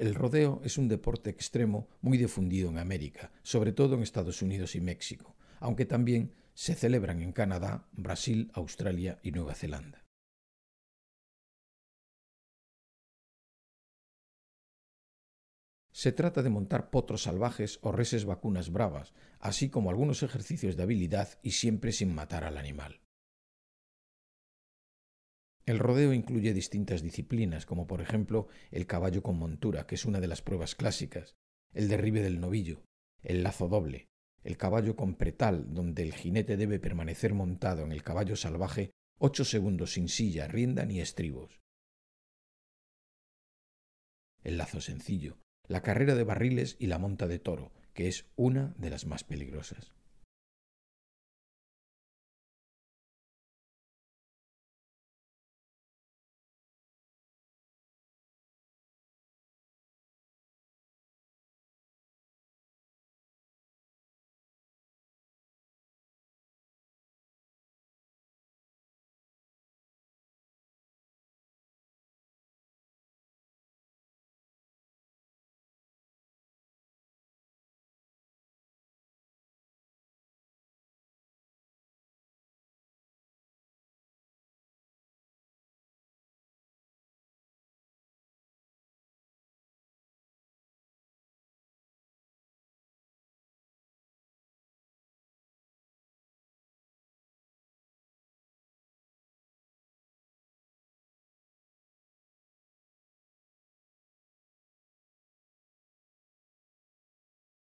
El rodeo es un deporte extremo muy difundido en América, sobre todo en Estados Unidos y México, aunque también se celebran en Canadá, Brasil, Australia y Nueva Zelanda. Se trata de montar potros salvajes o reses vacunas bravas, así como algunos ejercicios de habilidad y siempre sin matar al animal. El rodeo incluye distintas disciplinas, como por ejemplo el caballo con montura, que es una de las pruebas clásicas, el derribe del novillo, el lazo doble, el caballo con pretal, donde el jinete debe permanecer montado en el caballo salvaje ocho segundos sin silla, rienda ni estribos. El lazo sencillo, la carrera de barriles y la monta de toro, que es una de las más peligrosas.